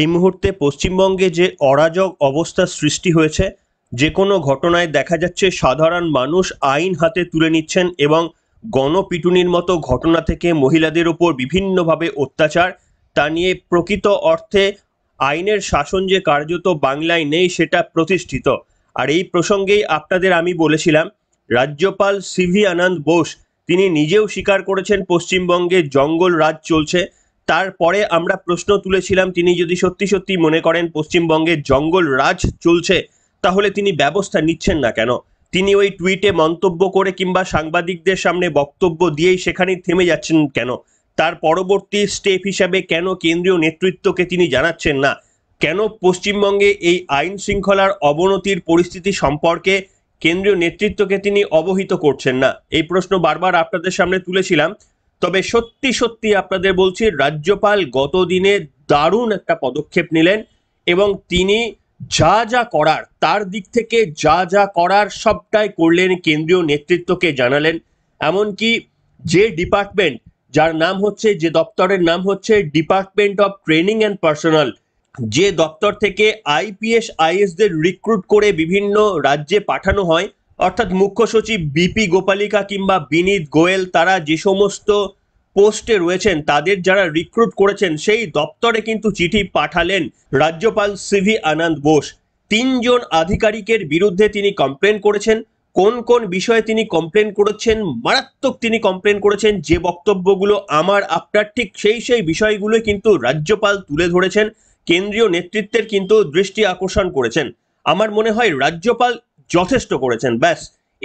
এই মুহূর্তে পশ্চিমবঙ্গে যে অরাজক অবস্থার সৃষ্টি হয়েছে যে কোনো ঘটনায় দেখা যাচ্ছে সাধারণ মানুষ আইন হাতে তুলে নিচ্ছেন এবং গণপিটুনির মতো ঘটনা থেকে মহিলাদের ওপর বিভিন্নভাবে অত্যাচার তা নিয়ে প্রকৃত অর্থে আইনের শাসন যে কার্যত বাংলায় নেই সেটা প্রতিষ্ঠিত আর এই প্রসঙ্গেই আপনাদের আমি বলেছিলাম রাজ্যপাল সিভি আনন্দ বোস তিনি নিজেও স্বীকার করেছেন পশ্চিমবঙ্গে জঙ্গল রাজ চলছে তারপরে আমরা প্রশ্ন তুলেছিলাম তিনি যদি সত্যি সত্যি মনে করেন পশ্চিমবঙ্গে জঙ্গল রাজ চলছে তাহলে তিনি ব্যবস্থা নিচ্ছেন না কেন তিনি ওই টুইটে মন্তব্য করে কিংবা সাংবাদিকদের সামনে বক্তব্য দিয়েই সেখানেই থেমে যাচ্ছেন কেন তার পরবর্তী স্টেপ হিসাবে কেন কেন্দ্রীয় নেতৃত্বকে তিনি জানাচ্ছেন না কেন পশ্চিমবঙ্গে এই আইন শৃঙ্খলার অবনতির পরিস্থিতি সম্পর্কে কেন্দ্রীয় নেতৃত্বকে তিনি অবহিত করছেন না এই প্রশ্ন বারবার আপনাদের সামনে তুলেছিলাম তবে সত্যি সত্যি আপনাদের বলছি রাজ্যপাল গত দিনে দারুণ একটা পদক্ষেপ নিলেন এবং তিনি যা যা করার তার দিক থেকে যা যা করার সবটাই করলেন কেন্দ্রীয় নেতৃত্বকে জানালেন এমনকি যে ডিপার্টমেন্ট যার নাম হচ্ছে যে দপ্তরের নাম হচ্ছে department of training and personal যে দপ্তর থেকে আইপিএস আইএসদের রিক্রুট করে বিভিন্ন রাজ্যে পাঠানো হয় অর্থাৎ মুখ্য সচিব বিপি গোপালিকা কিংবা বিনীত গোয়েল তারা যে সমস্ত পোস্টে রয়েছেন তাদের যারা রিক্রুট করেছেন সেই দপ্তরে কিন্তু চিঠি পাঠালেন রাজ্যপাল সিভি আনন্দ বোস তিনজন আধিকারিকের বিরুদ্ধে তিনি কমপ্লেন করেছেন কোন কোন বিষয়ে তিনি কমপ্লেন করেছেন মারাত্মক তিনি কমপ্লেন করেছেন যে বক্তব্যগুলো আমার আপনার ঠিক সেই সেই বিষয়গুলো কিন্তু রাজ্যপাল তুলে ধরেছেন কেন্দ্রীয় নেতৃত্বের কিন্তু দৃষ্টি আকর্ষণ করেছেন আমার মনে হয় রাজ্যপাল যথেষ্ট করেছেন ব্যাস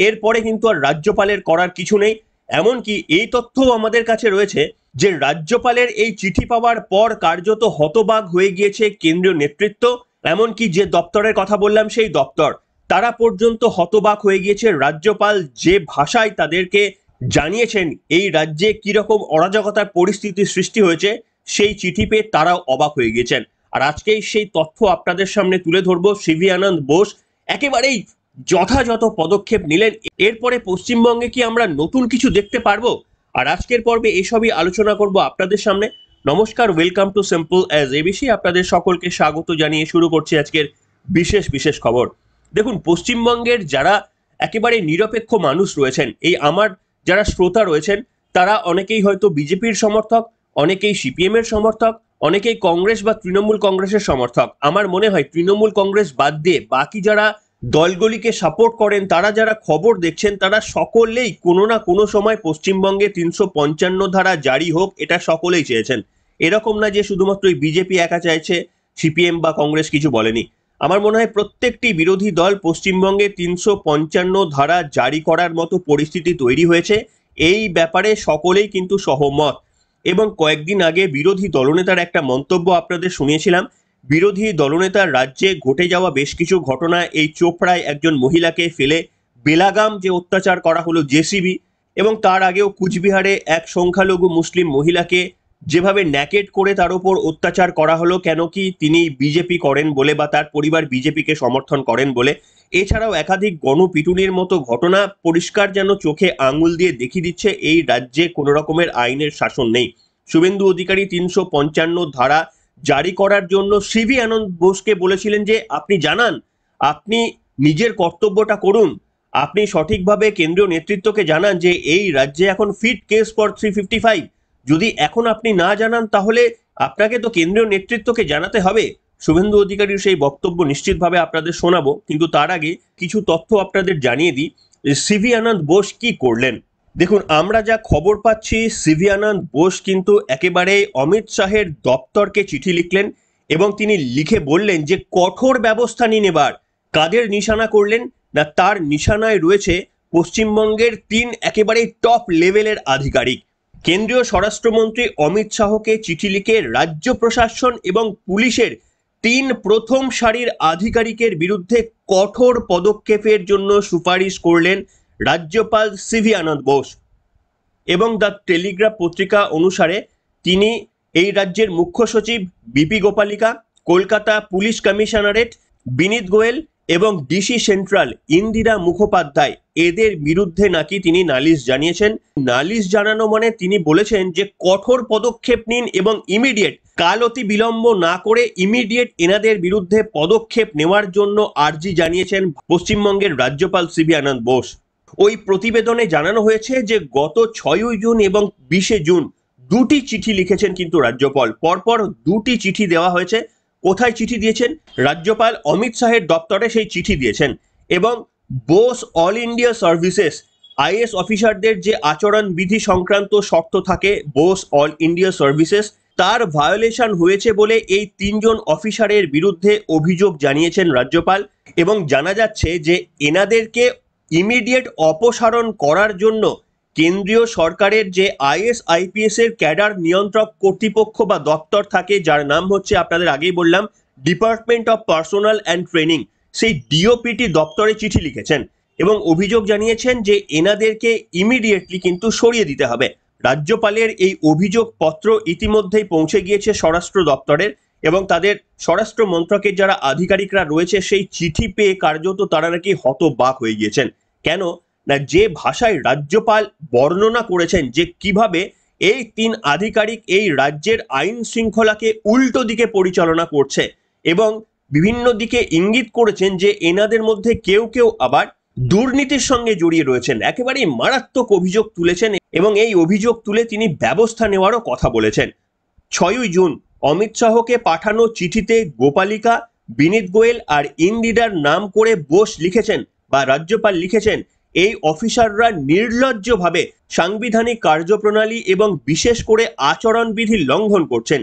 এরপরে কিন্তু আর রাজ্যপালের করার কিছু নেই এমনকি এই তথ্যও আমাদের কাছে রয়েছে যে রাজ্যপালের এই চিঠি পাওয়ার পর কার্যত হতবাগ হয়ে গিয়েছে কেন্দ্রীয় নেতৃত্ব এমনকি যে দপ্তরের কথা বললাম সেই দপ্তর তারা পর্যন্ত হতবাক হয়ে গিয়েছে রাজ্যপাল যে ভাষায় তাদেরকে জানিয়েছেন এই রাজ্যে কিরকম অরাজকতার পরিস্থিতি সৃষ্টি হয়েছে সেই চিঠি পেয়ে তারাও অবাক হয়ে গিয়েছেন আর আজকেই সেই তথ্য আপনাদের সামনে তুলে ধরবো সিভি আনন্দ বোস একেবারেই যথাযথ পদক্ষেপ নিলেন এরপরে পশ্চিমবঙ্গে কি আমরা নতুন কিছু দেখতে পারবো আর আজকের পর্বে এসবই আলোচনা করব আপনাদের সামনে নমস্কার welcome to simple as A B C আপনাদের সকলকে স্বাগত জানিয়ে শুরু করছি আজকের বিশেষ বিশেষ খবর দেখুন পশ্চিমবঙ্গের যারা একেবারে নিরপেক্ষ মানুষ রয়েছেন এই আমার যারা শ্রোতা রয়েছেন তারা অনেকেই হয়তো বিজেপির সমর্থক অনেকেই সিপিএম এর সমর্থক অনেকেই কংগ্রেস বা তৃণমূল কংগ্রেসের সমর্থক আমার মনে হয় তৃণমূল কংগ্রেস বাদ দিয়ে বাকি যারা দলগুলিকে সাপোর্ট করেন তারা যারা খবর দেখছেন তারা সকলেই কোনো না কোনো সময় পশ্চিমবঙ্গে তিনশো পঞ্চান্ন ধারা জারি হোক এটা সকলেই চেয়েছেন এরকম না যে শুধুমাত্র বিজেপি একা চাইছে সিপিএম বা কংগ্রেস কিছু বলেনি আমার মনে হয় প্রত্যেকটি বিরোধী দল পশ্চিমবঙ্গে তিনশো পঞ্চান্ন ধারা জারি করার মতো পরিস্থিতি তৈরি হয়েছে এই ব্যাপারে সকলেই কিন্তু সহমত এবং কয়েকদিন আগে বিরোধী দলনেতার একটা মন্তব্য আপনাদের শুনিয়েছিলাম বিরোধী দলনেতার রাজ্যে ঘটে যাওয়া বেশ কিছু ঘটনা এই চোপড়ায় একজন মহিলাকে ফেলে বেলাগাম যে অত্যাচার করা হলো জেসিবি এবং তার আগেও কুচবিহারে এক সংখ্যালঘু মুসলিম মহিলাকে যেভাবে ন্যাকেট করে তার ওপর অত্যাচার করা হলো কেন কি তিনি বিজেপি করেন বলে বা তার পরিবার বিজেপিকে সমর্থন করেন বলে এছাড়াও একাধিক গণপিটুনির মতো ঘটনা পরিষ্কার যেন চোখে আঙুল দিয়ে দেখিয়ে দিচ্ছে এই রাজ্যে কোনো রকমের আইনের শাসন নেই শুভেন্দু অধিকারী তিনশো পঞ্চান্ন ধারা জারি করার জন্য সিভি আনন্দ বোসকে বলেছিলেন যে আপনি জানান আপনি নিজের কর্তব্যটা করুন আপনি সঠিকভাবে কেন্দ্রীয় নেতৃত্বকে জানান যে এই রাজ্যে এখন fit case for three fifty five যদি এখন আপনি না জানান তাহলে আপনাকে তো কেন্দ্রীয় নেতৃত্বকে জানাতে হবে শুভেন্দু অধিকারীর সেই বক্তব্য নিশ্চিতভাবে আপনাদের শোনাবো কিন্তু তার আগে কিছু তথ্য আপনাদের জানিয়ে দিই সিভি আনন্দ বোস কি করলেন দেখুন আমরা যা খবর পাচ্ছি সিভিয়ানন্দ বোস কিন্তু একেবারে অমিত শাহের দপ্তরকে চিঠি লিখলেন এবং তিনি লিখে বললেন যে কঠোর ব্যবস্থা নিন এবার কাদের নিশানা করলেন না তার নিশানায় রয়েছে পশ্চিমবঙ্গের তিন একেবারে টপ লেভেলের আধিকারিক কেন্দ্রীয় স্বরাষ্ট্রমন্ত্রী অমিত শাহকে চিঠি লিখে রাজ্য প্রশাসন এবং পুলিশের তিন প্রথম সারির আধিকারিকের বিরুদ্ধে কঠোর পদক্ষেপের জন্য সুপারিশ করলেন রাজ্যপাল সিভি আনন্দ বোস এবং দ্য টেলিগ্রাফ পত্রিকা অনুসারে তিনি এই রাজ্যের মুখ্য সচিব B P Gopalika Kolkata police commissionerate Vineet Goyal এবং ডিসি সেন্ট্রাল ইন্দিরা মুখোপাধ্যায় এদের বিরুদ্ধে নাকি তিনি নালিশ জানিয়েছেন নালিশ জানানো মানে তিনি বলেছেন যে কঠোর পদক্ষেপ নিন এবং ইমিডিয়েট কাল অতি বিলম্ব না করে ইমিডিয়েট এনাদের বিরুদ্ধে পদক্ষেপ নেওয়ার জন্য আর্জি জানিয়েছেন পশ্চিমবঙ্গের রাজ্যপাল সিবি আনন্দ বোস ওই প্রতিবেদনে জানানো হয়েছে যে গত ছয়ই জুন এবং বিশে জুন দুটি চিঠি লিখেছেন কিন্তু রাজ্যপাল পরপর দুটি চিঠি দেওয়া হয়েছে কোথায় চিঠি দিয়েছেন রাজ্যপাল অমিত শাহের দপ্তরে সেই চিঠি দিয়েছেন এবং বোস অল ইন্ডিয়া সার্ভিসেস আইএস অফিসারদের যে আচরণ বিধি সংক্রান্ত শক্ত থাকে বোস অল ইন্ডিয়া সার্ভিসেস তার ভায়োলেশন হয়েছে বলে এই তিনজন অফিসারের বিরুদ্ধে অভিযোগ জানিয়েছেন রাজ্যপাল এবং জানা যাচ্ছে যে এনাদেরকে ইমিডিয়েট অপসারণ করার জন্য কেন্দ্রীয় সরকারের যে আইএস আইপিএস এর ক্যাডার নিয়ন্ত্রক কর্তৃপক্ষ বা দপ্তর থাকে যার নাম হচ্ছে আপনাদের আগেই বললাম department of personal and training সেই ডিওপিটি দপ্তরে চিঠি লিখেছেন এবং অভিযোগ জানিয়েছেন যে এনাদেরকে ইমিডিয়েটলি কিন্তু সরিয়ে দিতে হবে রাজ্যপালের এই অভিযোগ পত্র ইতিমধ্যেই পৌঁছে গিয়েছে স্বরাষ্ট্র দপ্তরের এবং তাদের স্বরাষ্ট্র মন্ত্রকের যারা আধিকারিকরা রয়েছে সেই চিঠি পেয়ে কার্যত তারা নাকি হতবাক হয়ে গিয়েছেন কেন না যে ভাষায় রাজ্যপাল বর্ণনা করেছেন যে কিভাবে এই তিন আধিকারিক এই রাজ্যের আইন শৃঙ্খলাকে উল্টো দিকে পরিচালনা করছে এবং বিভিন্ন দিকে ইঙ্গিত করেছেন যে এনাদের মধ্যে কেউ কেউ আবার দুর্নীতির সঙ্গে জড়িয়ে রয়েছেন একেবারেই মারাত্মক অভিযোগ তুলেছেন এবং এই অভিযোগ তুলে তিনি ব্যবস্থা নেওয়ারও কথা বলেছেন ছয়ই জুন অমিত শাহকে পাঠানো চিঠিতে গোপালিকা বিনীত গোয়েল আর ইন্দিরার নাম করে বোস লিখেছেন বা রাজ্যপাল লিখেছেন এই অফিসাররা নির্লজ্জভাবে সাংবিধানিক কার্যপ্রণালী এবং বিশেষ করে আচরণবিধি লঙ্ঘন করছেন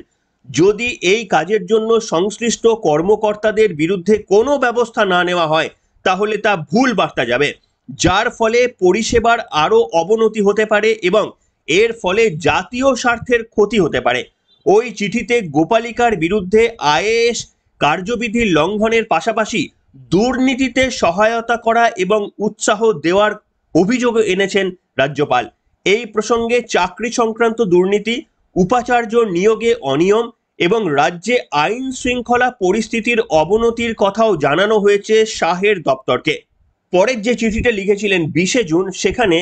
যদি এই কাজের জন্য সংশ্লিষ্ট কর্মকর্তাদের বিরুদ্ধে কোনো ব্যবস্থা না নেওয়া হয় তাহলে তা ভুল বার্তা যাবে যার ফলে পরিষেবার আরও অবনতি হতে পারে এবং এর ফলে জাতীয় স্বার্থের ক্ষতি হতে পারে ওই চিঠিতে গোপালিকার বিরুদ্ধে আইএস কার্যবিধি লঙ্ঘনের পাশাপাশি দুর্নীতিতে সহায়তা করা এবং উৎসাহ দেওয়ার অভিযোগ এনেছেন রাজ্যপাল এই প্রসঙ্গে চাকরি সংক্রান্ত দুর্নীতি উপাচার্য নিয়োগে অনিয়ম এবং রাজ্যে আইন শৃঙ্খলা পরিস্থিতির অবনতির কথাও জানানো হয়েছে শাহের দপ্তরকে পরের যে চিঠিটা লিখেছিলেন বিশে জুন সেখানে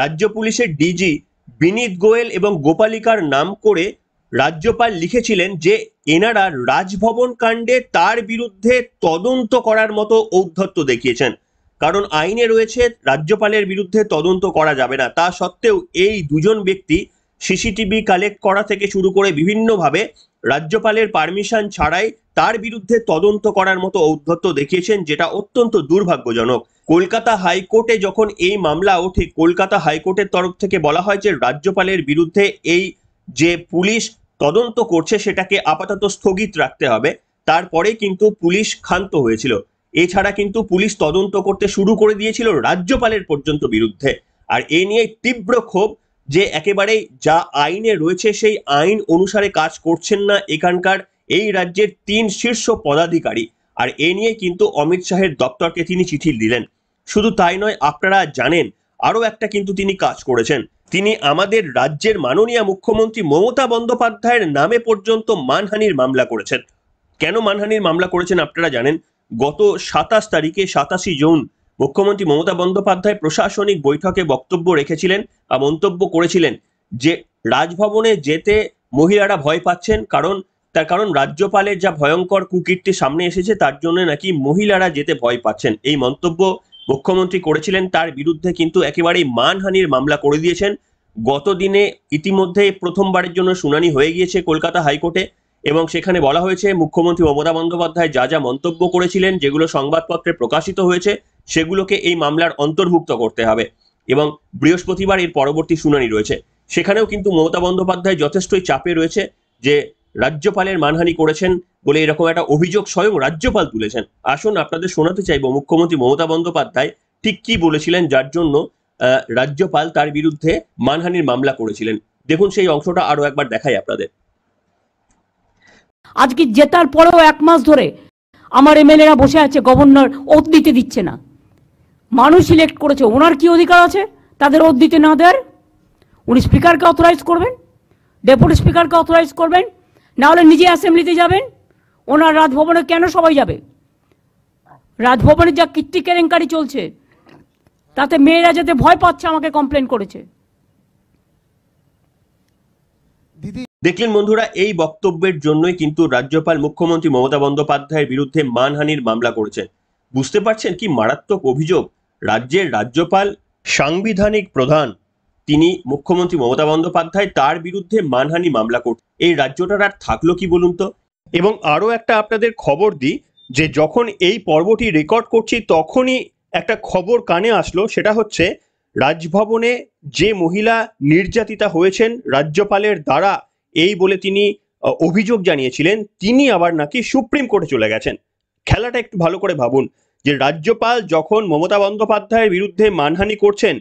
রাজ্য পুলিশের ডিজি বিনীত গোয়েল এবং গোপালিকার নাম করে রাজ্যপাল লিখেছিলেন যে এনারা রাজভবন কাণ্ডে তার বিরুদ্ধে তদন্ত করার মতো ঔদ্ধত্য দেখিয়েছেন কারণ আইনে রয়েছে রাজ্যপালের বিরুদ্ধে তদন্ত করা যাবে না তা সত্ত্বেও এই দুজন ব্যক্তি সিসিটিভি কালেক্ট করা থেকে শুরু করে বিভিন্নভাবে রাজ্যপালের পারমিশন ছাড়াই তার বিরুদ্ধে তদন্ত করার মতো ঔদ্ধত্য দেখিয়েছেন যেটা অত্যন্ত দুর্ভাগ্যজনক কলকাতা হাইকোর্টে যখন এই মামলা ওঠে কলকাতা হাইকোর্টের তরফ থেকে বলা হয় যে রাজ্যপালের বিরুদ্ধে এই যে পুলিশ তদন্ত করছে সেটাকে আপাতত স্থগিত রাখতে হবে তারপরে কিন্তু পুলিশ ক্ষান্ত হয়েছিল এছাড়া কিন্তু পুলিশ তদন্ত করতে শুরু করে দিয়েছিল রাজ্যপালের পর্যন্ত বিরুদ্ধে আর এ নিয়ে তীব্র ক্ষোভ যে একেবারে যা আইনে রয়েছে সেই আইন অনুসারে কাজ করছেন না এখানকার এই রাজ্যের তিন শীর্ষ পদাধিকারী আর এ নিয়ে কিন্তু অমিত শাহের দপ্তরকে তিনি চিঠি দিলেন শুধু তাই নয় আপনারা জানেন আরও একটা কিন্তু তিনি কাজ করেছেন তিনি আমাদের রাজ্যের মাননীয় মুখ্যমন্ত্রী মমতা বন্দ্যোপাধ্যায়ের নামে পর্যন্ত মানহানির মামলা করেছেন কেন মানহানির মামলা করেছেন আপনারা জানেন গত সাতাশ তারিখে সাতাশি জুন মুখ্যমন্ত্রী মমতা বন্দ্যোপাধ্যায় প্রশাসনিক বৈঠকে বক্তব্য রেখেছিলেন বা মন্তব্য করেছিলেন যে রাজভবনে যেতে মহিলারা ভয় পাচ্ছেন কারণ তার কারণ রাজ্যপালের যা ভয়ঙ্কর কুকীর্তি সামনে এসেছে তার জন্য নাকি মহিলারা যেতে ভয় পাচ্ছেন এই মন্তব্য মুখ্যমন্ত্রী করেছিলেন তার বিরুদ্ধে কিন্তু একেবারেই মানহানির মামলা করে দিয়েছেন গত দিনে ইতিমধ্যে প্রথমবারের জন্য শুনানি হয়ে গিয়েছে কলকাতা হাইকোর্টে এবং সেখানে বলা হয়েছে মুখ্যমন্ত্রী মমতা বন্দ্যোপাধ্যায় যা যা মন্তব্য করেছিলেন যেগুলো সংবাদপত্রে প্রকাশিত হয়েছে সেগুলোকে এই মামলার অন্তর্ভুক্ত করতে হবে এবং বৃহস্পতিবার এর পরবর্তী শুনানি রয়েছে সেখানেও কিন্তু মমতা বন্দ্যোপাধ্যায় যথেষ্টই চাপে রয়েছে যে রাজ্যপালের মানহানি করেছেন বলে এরকম একটা অভিযোগ স্বয়ং রাজ্যপাল তুলেছেন আসুন আপনাদের শোনাতে চাইব মুখ্যমন্ত্রী মমতা বন্দ্যোপাধ্যায় ঠিক কি বলেছিলেন যার জন্য রাজ্যপাল তার বিরুদ্ধে মানহানির মামলা করেছিলেন দেখুন সেই অংশটা আরো একবার দেখাই আপনাদের আজকে জেতার পরেও এক মাস ধরে আমার এমএলএরা বসে আছে গভর্নর ওত দিতে দিচ্ছে না মানুষ সিলেক্ট করেছে ওনার কি অধিকার আছে তাদের ওত দিতে না দেয় উনি স্পিকারকে অথরাইজ করবেন ডেপুটি স্পিকারকে অথরাইজ করবেন না হলে নিজে অ্যাসেম্বলিতে যাবেন ওনার রাজভবনে কেন সবাই যাবে রাজভবনে যা কীর্তি কেলেঙ্কারি চলছে তাতে মেয়েরা যাতে ভয় পাচ্ছে আমাকে কমপ্লেন করেছে দেখলেন বন্ধুরা এই বক্তব্যের জন্যই কিন্তু রাজ্যপাল মুখ্যমন্ত্রী মমতা বন্দ্যোপাধ্যায়ের বিরুদ্ধে মানহানির মামলা করেছেন বুঝতে পারছেন কি মারাত্মক অভিযোগ রাজ্যের রাজ্যপাল সাংবিধানিক প্রধান তিনি মুখ্যমন্ত্রী মমতা বন্দ্যোপাধ্যায় তার বিরুদ্ধে মানহানি মামলা করত এই রাজ্যটার আর থাকলো কি বলুন তো এবং আরও একটা আপনাদের খবর দিই যে যখন এই পর্বটি রেকর্ড করছি তখনই একটা খবর কানে আসলো সেটা হচ্ছে রাজভবনে যে মহিলা নির্যাতিতা হয়েছেন রাজ্যপালের দ্বারা এই বলে তিনি অভিযোগ জানিয়েছিলেন তিনি আবার নাকি সুপ্রিম কোর্টে চলে গেছেন খেলাটা একটু ভালো করে ভাবুন যে রাজ্যপাল যখন মমতা বন্দ্যোপাধ্যায়ের বিরুদ্ধে মানহানি করছেন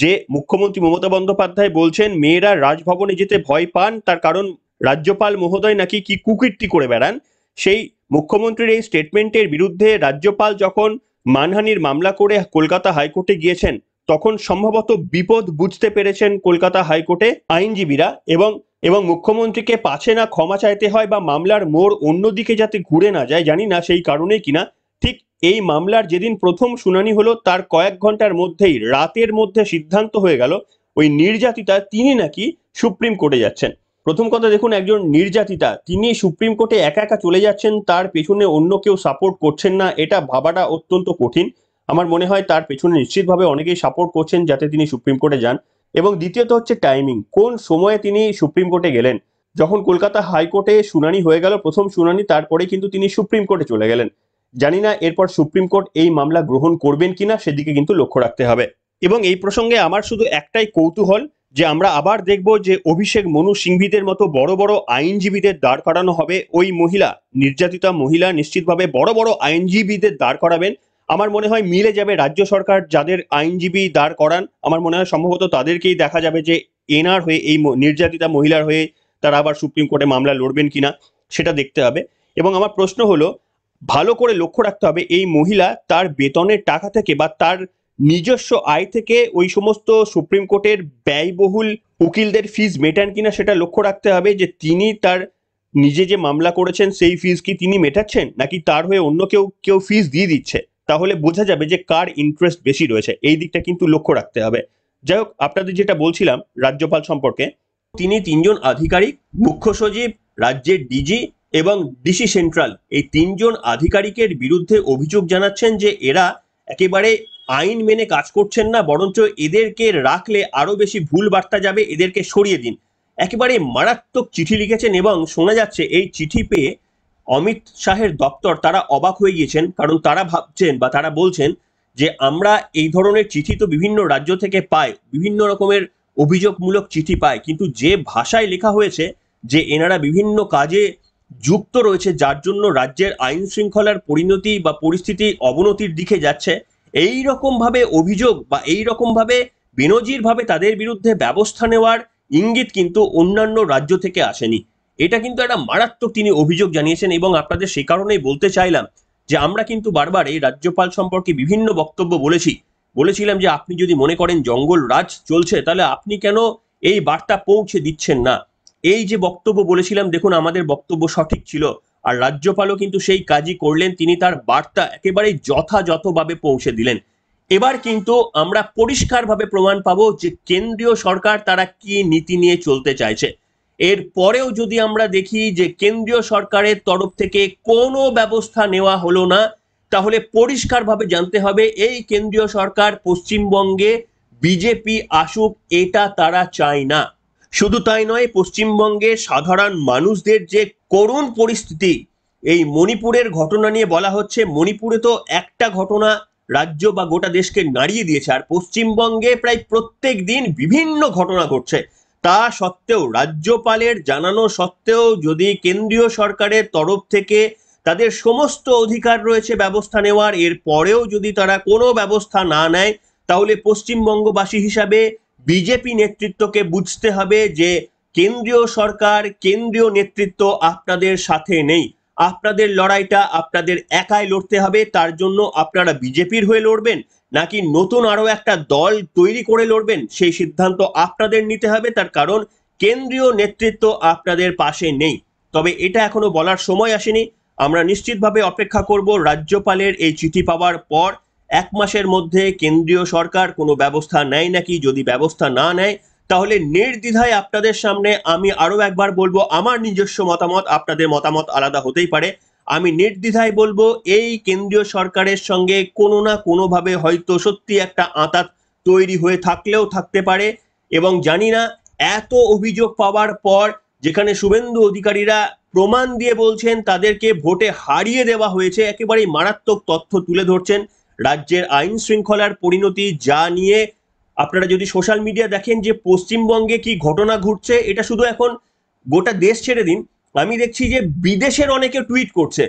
যে মুখ্যমন্ত্রী মমতা বন্দ্যোপাধ্যায় বলছেন মেয়েরা রাজভবনে যেতে ভয় পান তার কারণ রাজ্যপাল মহোদয় নাকি কি কুকীর্তি করে বেড়ান সেই মুখ্যমন্ত্রীর এই স্টেটমেন্টের বিরুদ্ধে রাজ্যপাল যখন মানহানির মামলা করে কলকাতা হাইকোর্টে গিয়েছেন তখন সম্ভবত বিপদ বুঝতে পেরেছেন কলকাতা হাইকোর্টে আইনজীবীরা এবং এবং মুখ্যমন্ত্রীকে পাছে না ক্ষমা চাইতে হয় বা মামলার মোড় অন্যদিকে যাতে ঘুরে না যায় জানি না সেই কারণে কিনা ঠিক এই মামলার যেদিন প্রথম শুনানি হলো তার কয়েক ঘন্টার মধ্যেই রাতের মধ্যে সিদ্ধান্ত হয়ে গেল ওই নির্যাতিতা তিনি নাকি সুপ্রিম কোর্টে যাচ্ছেন প্রথম কথা দেখুন একজন নির্যাতিতা তিনি সুপ্রিম কোর্টে একা একা চলে যাচ্ছেন তার পেছনে অন্য কেউ সাপোর্ট করছেন না এটা ভাবাটা অত্যন্ত কঠিন আমার মনে হয় তার পেছনে নিশ্চিতভাবে অনেকেই সাপোর্ট করছেন যাতে তিনি সুপ্রিম কোর্টে যান এবং দ্বিতীয়ত হচ্ছে টাইমিং কোন সময়ে তিনি সুপ্রিম কোর্টে গেলেন যখন কলকাতা হাইকোর্টে শুনানি হয়ে গেল প্রথম শুনানি তারপরে কিন্তু তিনি সুপ্রিম কোর্টে চলে গেলেন জানি না এরপর সুপ্রিম কোর্ট এই মামলা গ্রহণ করবেন কিনা সেদিকে কিন্তু লক্ষ্য রাখতে হবে এবং এই প্রসঙ্গে আমার শুধু একটাই কৌতূহল যে আমরা আবার দেখব যে অভিষেক মনু সিংভিদের মতো বড় বড় আইনজীবীদের দাঁড় করানো হবে ওই মহিলা নির্যাতিতা মহিলা নিশ্চিতভাবে বড় বড় আইনজীবীদের দাঁড় করাবেন আমার মনে হয় মিলে যাবে রাজ্য সরকার যাদের আইনজীবী দাঁড় করান আমার মনে হয় সম্ভবত তাদেরকেই দেখা যাবে যে এনার হয়ে এই নির্যাতিতা মহিলার হয়ে তারা আবার সুপ্রিম কোর্টে মামলা লড়বেন কিনা সেটা দেখতে হবে এবং আমার প্রশ্ন হলো ভালো করে লক্ষ্য রাখতে হবে এই মহিলা তার বেতনের টাকা থেকে বা তার নিজস্ব আয় থেকে ওই সমস্ত সুপ্রিম কোর্টের ব্যয়বহুল উকিলদের ফিজ মেটান কিনা সেটা লক্ষ্য রাখতে হবে যে তিনি তার নিজে যে মামলা করেছেন সেই ফিজ কি তিনি মেটাচ্ছেন নাকি তার হয়ে অন্য কেউ কেউ ফিজ দিয়ে দিচ্ছে তাহলে বোঝা যাবে যে কার ইন্টারেস্ট বেশি রয়েছে এই দিকটা কিন্তু লক্ষ্য রাখতে হবে যাই হোক আপনাদের যেটা বলছিলাম রাজ্যপাল সম্পর্কে তিনি তিনজন আধিকারিক মুখ্য সচিব রাজ্যের ডিজি এবং ডিসি সেন্ট্রাল এই তিনজন আধিকারিকের বিরুদ্ধে অভিযোগ জানাচ্ছেন যে এরা একেবারে আইন মেনে কাজ করছেন না বরঞ্চ এদেরকে রাখলে আরও বেশি ভুল বার্তা যাবে এদেরকে সরিয়ে দিন একেবারে মারাত্মক চিঠি লিখেছেন এবং শোনা যাচ্ছে এই চিঠি পেয়ে অমিত শাহের দপ্তর তারা অবাক হয়ে গিয়েছেন কারণ তারা ভাবছেন বা তারা বলছেন যে আমরা এই ধরনের চিঠি তো বিভিন্ন রাজ্য থেকে পাই বিভিন্ন রকমের অভিযোগমূলক চিঠি পাই কিন্তু যে ভাষায় লেখা হয়েছে যে এনারা বিভিন্ন কাজে যুক্ত রয়েছে যার জন্য রাজ্যের আইন শৃঙ্খলার পরিণতি বা পরিস্থিতি অবনতির দিকে যাচ্ছে এই রকমভাবে অভিযোগ বা এই রকমভাবে বেনজিরভাবে তাদের বিরুদ্ধে ব্যবস্থা নেওয়ার ইঙ্গিত কিন্তু অন্যান্য রাজ্য থেকে আসেনি এটা কিন্তু একটা মারাত্মক তিনি অভিযোগ জানিয়েছেন এবং আপনাদের সে কারণেই বলতে চাইলাম যে আমরা কিন্তু বারবার এই রাজ্যপাল সম্পর্কে বিভিন্ন বক্তব্য বলেছি বলেছিলাম যে আপনি যদি মনে করেন জঙ্গল রাজ চলছে তাহলে আপনি কেন এই বার্তা পৌঁছে দিচ্ছেন না এই যে বক্তব্য বলেছিলাম দেখুন আমাদের বক্তব্য সঠিক ছিল আর রাজ্যপালও কিন্তু সেই কাজই করলেন তিনি তার বার্তা একেবারেই যথাযথভাবে পৌঁছে দিলেন এবার কিন্তু আমরা পরিষ্কারভাবে প্রমাণ পাবো যে কেন্দ্রীয় সরকার তারা কি নীতি নিয়ে চলতে চাইছে এর পরেও যদি আমরা দেখি যে কেন্দ্রীয় সরকারের তরফ থেকে কোনো ব্যবস্থা নেওয়া হলো না তাহলে পরিষ্কারভাবে জানতে হবে এই কেন্দ্রীয় সরকার পশ্চিমবঙ্গে বিজেপি আসুক এটা তারা চায় না শুধু তাই নয় পশ্চিমবঙ্গে সাধারণ মানুষদের যে করুণ পরিস্থিতি এই মণিপুরের ঘটনা নিয়ে বলা হচ্ছে মণিপুরে তো একটা ঘটনা রাজ্য বা গোটা দেশকে নাড়িয়ে দিয়েছে আর পশ্চিমবঙ্গে প্রায় প্রত্যেক দিন বিভিন্ন ঘটনা ঘটছে তা সত্ত্বেও রাজ্যপালের জানানো সত্ত্বেও যদি কেন্দ্রীয় সরকারের তরফ থেকে তাদের সমস্ত অধিকার রয়েছে ব্যবস্থা নেওয়ার এর পরেও যদি তারা কোনো ব্যবস্থা না নেয় তাহলে পশ্চিমবঙ্গবাসী হিসাবে বিজেপি নেতৃত্বকে বুঝতে হবে যে কেন্দ্রীয় সরকার কেন্দ্রীয় নেতৃত্ব আপনাদের সাথে নেই আপনাদের লড়াইটা আপনাদের একাই লড়তে হবে তার জন্য আপনারা বিজেপির হয়ে লড়বেন নাকি নতুন আরও একটা দল তৈরি করে লড়বেন সেই সিদ্ধান্ত আপনাদের নিতে হবে তার কারণ কেন্দ্রীয় নেতৃত্ব আপনাদের পাশে নেই তবে এটা এখনো বলার সময় আসেনি আমরা নিশ্চিতভাবে অপেক্ষা করব রাজ্যপালের এই চিঠি পাওয়ার পর এক মাসের মধ্যে কেন্দ্রীয় সরকার কোনো ব্যবস্থা নেয় নাকি যদি ব্যবস্থা না নেয় তাহলে নির্দ্বিধায় আপনাদের সামনে আমি আরও একবার বলবো আমার নিজস্ব মতামত আপনাদের মতামত আলাদা হতেই পারে আমি নির্দ্বিধায় বলবো এই কেন্দ্রীয় সরকারের সঙ্গে কোনো না কোনোভাবে হয়তো সত্যি একটা আঁতাত তৈরি হয়ে থাকলেও থাকতে পারে এবং জানি না এত অভিযোগ পাওয়ার পর যেখানে শুভেন্দু অধিকারীরা প্রমাণ দিয়ে বলছেন তাদেরকে ভোটে হারিয়ে দেওয়া হয়েছে একেবারেই মারাত্মক তথ্য তুলে ধরছেন রাজ্যের আইন শৃঙ্খলার পরিণতি যা নিয়ে আপনারা যদি সোশ্যাল মিডিয়া দেখেন যে পশ্চিমবঙ্গে কি ঘটনা ঘটছে এটা শুধু এখন গোটা দেশ ছেড়ে দিন আমি দেখছি যে বিদেশের অনেকে টুইট করছে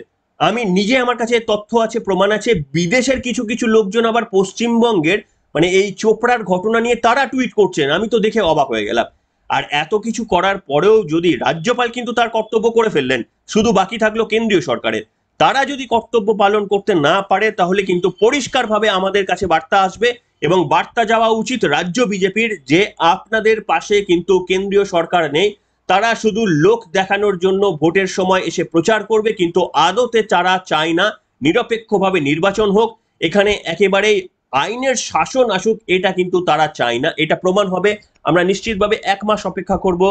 আমি নিজে আমার কাছে তথ্য আছে প্রমাণ আছে বিদেশের কিছু কিছু লোকজন আবার পশ্চিমবঙ্গের মানে এই চোপড়ার ঘটনা নিয়ে তারা টুইট করছেন আমি তো দেখে অবাক হয়ে গেলাম আর এত কিছু করার পরেও যদি রাজ্যপাল কিন্তু তার কর্তব্য করে ফেললেন শুধু বাকি থাকলো কেন্দ্রীয় সরকারের তারা যদি কর্তব্য পালন করতে না পারে তাহলে কিন্তু পরিষ্কারভাবে আমাদের কাছে বার্তা আসবে এবং বার্তা যাওয়া উচিত রাজ্য বিজেপির যে আপনাদের পাশে কিন্তু কেন্দ্রীয় সরকার নেই তারা শুধু লোক দেখানোর জন্য ভোটের সময় এসে প্রচার করবে কিন্তু আদতে তারা চায় না নিরপেক্ষভাবে নির্বাচন হোক এখানে একেবারেই আইনের শাসন আসুক এটা কিন্তু তারা চায় না এটা প্রমাণ হবে আমরা নিশ্চিতভাবে এক মাস অপেক্ষা করব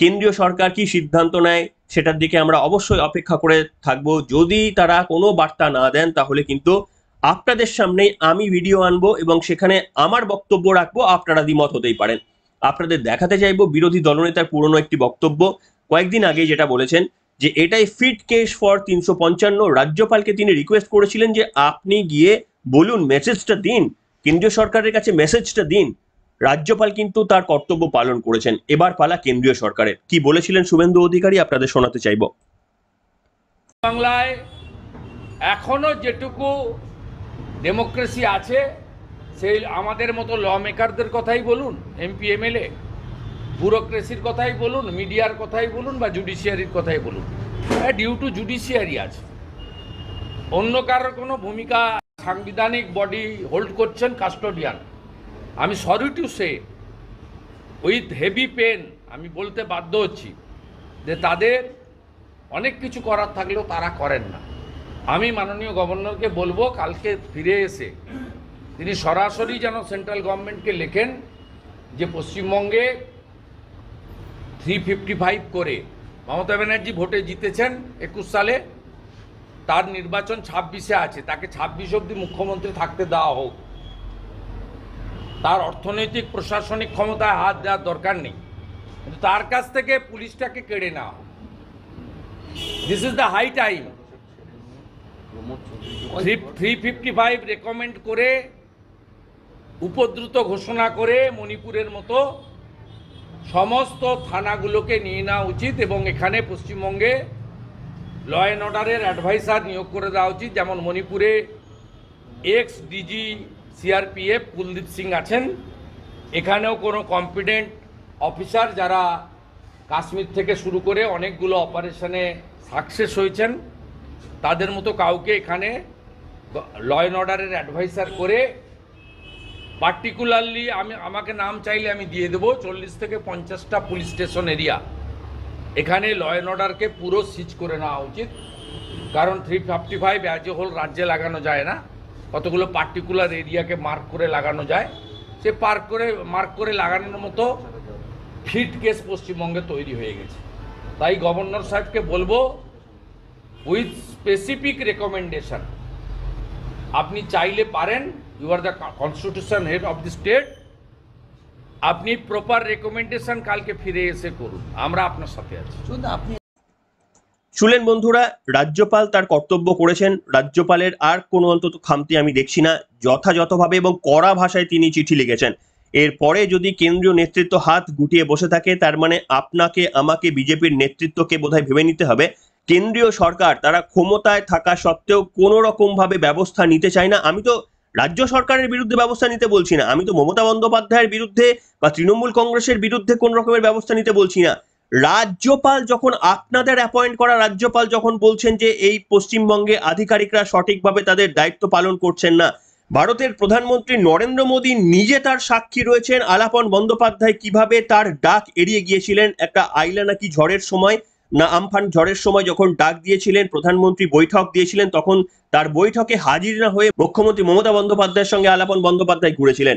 কেন্দ্রীয় সরকার কি সিদ্ধান্ত নেয় সেটার দিকে আমরা অবশ্যই অপেক্ষা করে থাকব যদি তারা কোনো বার্তা না দেন তাহলে কিন্তু আপনাদের সামনেই আমি ভিডিও আনবো এবং সেখানে আমার বক্তব্য রাখবো আপনারা দ্বিমত হতেই পারেন আপনাদের দেখাতে চাইব বিরোধী দলনেতার পুরনো একটি বক্তব্য কয়েকদিন আগে যেটা বলেছেন যে এটাই ফিট কেস ফর তিনশো পঞ্চান্ন রাজ্যপালকে তিনি রিকোয়েস্ট করেছিলেন যে আপনি গিয়ে বলুন মেসেজটা দিন কেন্দ্রীয় সরকারের কাছে মেসেজটা দিন রাজ্যপাল কিন্তু তার কর্তব্য পালন করেছেন এবার পালা কেন্দ্রীয় সরকারের কি বলেছিলেন শুভেন্দু অধিকারী আপনাদের শোনাতে চাইব বাংলায় এখনো যেটুকু ডেমোক্রেসি আছে সেই আমাদের মতো ল মেকারদের কথাই বলুন এমপি এমএলএ ব্যুরোক্রেসির কথাই বলুন মিডিয়ার কথাই বলুন বা জুডিশিয়ারির কথাই বলুন হ্যাঁ ডিউ টু জুডিশিয়ারি আছে অন্য কারোর কোনো ভূমিকা সাংবিধানিক বডি হোল্ড করছেন কাস্টোডিয়ান আমি sorry to say with heavy pen আমি বলতে বাধ্য হচ্ছি যে তাদের অনেক কিছু করার থাকলেও তারা করেন না আমি মাননীয় গভর্নরকে বলবো কালকে ফিরে এসে তিনি সরাসরি যেন সেন্ট্রাল গভর্নমেন্টকে লেখেন যে পশ্চিমবঙ্গে থ্রি ফিফটি ফাইভ করে মমতা ব্যানার্জি ভোটে জিতেছেন একুশ সালে তার নির্বাচন ছাব্বিশে আছে তাকে ছাব্বিশ অবধি মুখ্যমন্ত্রী থাকতে দেওয়া হোক তার অর্থনৈতিক প্রশাসনিক ক্ষমতায় হাত দেওয়ার দরকার নেই কিন্তু তার কাছ থেকে পুলিশটাকে কেড়ে নেওয়া this is the high time three fifty five recommend করে উপদ্রুত ঘোষণা করে মণিপুরের মতো সমস্ত থানাগুলোকে নিয়ে নেওয়া উচিত এবং এখানে পশ্চিমবঙ্গে ল অ্যান্ড অর্ডারের অ্যাডভাইসার নিয়োগ করে দেওয়া উচিত যেমন মণিপুরে ex D G C R P F Kuldeep Singh আছেন এখানেও কোনো কম্পিডেন্ট অফিসার যারা কাশ্মীর থেকে শুরু করে অনেকগুলো অপারেশনে সাকসেস হয়েছেন তাদের মতো কাউকে এখানে ল অ্যান্ড অর্ডারের অ্যাডভাইসার করে পার্টিকুলারলি আমি আমাকে নাম চাইলে আমি দিয়ে দেবো চল্লিশ থেকে পঞ্চাশটা পুলিশ স্টেশন এরিয়া এখানে ল অ্যান্ড অর্ডারকে পুরো সিজ করে নেওয়া উচিত কারণ three fifty five as a whole রাজ্যে লাগানো যায় না কতগুলো পার্টিকুলার এরিয়াকে মার্ক করে লাগানো যায় সে পার্ক করে মার্ক করে লাগানোর মতো ফিট কেস পশ্চিমবঙ্গে তৈরি হয়ে গেছে তাই গভর্নর সাহেবকে বলবো উইথ স্পেসিফিক রেকমেন্ডেশন আপনি চাইলে পারেন you are the constitution head of the state আপনি প্রপার রেকমেন্ডেশন কালকে ফিরে এসে করুন আমরা আপনার সাথে আছি আপনি শুনলেন বন্ধুরা রাজ্যপাল তার কর্তব্য করেছেন রাজ্যপালের আর কোনো অন্তত খামতি আমি দেখছি না যথাযথভাবে এবং কড়া ভাষায় তিনি চিঠি লিখেছেন এরপরে যদি কেন্দ্রীয় নেতৃত্ব হাত গুটিয়ে বসে থাকে তার মানে আপনাকে আমাকে বিজেপির নেতৃত্বকে বোধহয় ভেবে নিতে হবে কেন্দ্রীয় সরকার তারা ক্ষমতায় থাকা সত্ত্বেও কোনো রকমভাবে ব্যবস্থা নিতে চায় না আমি তো রাজ্য সরকারের বিরুদ্ধে ব্যবস্থা নিতে বলছি না আমি তো মমতা বন্দ্যোপাধ্যায়ের বিরুদ্ধে বা তৃণমূল কংগ্রেসের বিরুদ্ধে কোন রকমের ব্যবস্থা নিতে বলছি না রাজ্যপাল যখন আপনাদের অ্যাপয়েন্ট করা রাজ্যপাল যখন বলছেন যে এই পশ্চিমবঙ্গে আধিকারিকরা সঠিকভাবে তাদের দায়িত্ব পালন করছেন না ভারতের প্রধানমন্ত্রী নরেন্দ্র মোদী নিজে তার সাক্ষী রয়েছেন আলাপন বন্দ্যোপাধ্যায় কিভাবে তার ডাক এড়িয়ে গিয়েছিলেন একটা আইলা নাকি ঝড়ের সময় না আমফান ঝড়ের সময় যখন ডাক দিয়েছিলেন প্রধানমন্ত্রী বৈঠক দিয়েছিলেন তখন তার বৈঠকে হাজির না হয়ে মুখ্যমন্ত্রী মমতা বন্দ্যোপাধ্যায়ের সঙ্গে আলাপন বন্দ্যোপাধ্যায় ঘুরেছিলেন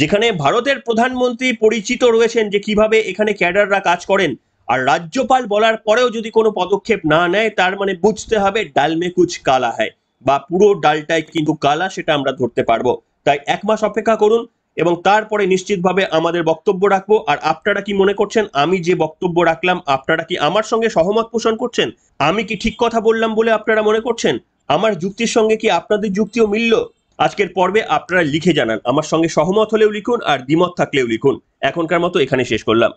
যেখানে ভারতের প্রধানমন্ত্রী পরিচিত রয়েছেন যে কিভাবে এখানে ক্যাডাররা কাজ করেন আর রাজ্যপাল বলার পরেও যদি কোনো পদক্ষেপ না নেয় তার মানে বুঝতে হবে ডালমে কুচ কালা হয় বা পুরো ডালটাই কিন্তু কালা সেটা আমরা ধরতে পারবো তাই এক মাস অপেক্ষা করুন এবং তারপরে নিশ্চিতভাবে আমাদের বক্তব্য রাখবো আর আপনারা কি মনে করছেন আমি যে বক্তব্য রাখলাম আপনারা কি আমার সঙ্গে সহমত পোষণ করছেন আমি কি ঠিক কথা বললাম বলে আপনারা মনে করছেন আমার যুক্তির সঙ্গে কি আপনাদের যুক্তিও মিলল আজকের পর্বে আপনারা লিখে জানান আমার সঙ্গে সহমত হলেও লিখুন আর দ্বিমত থাকলেও লিখুন এখনকার মতো এখানে শেষ করলাম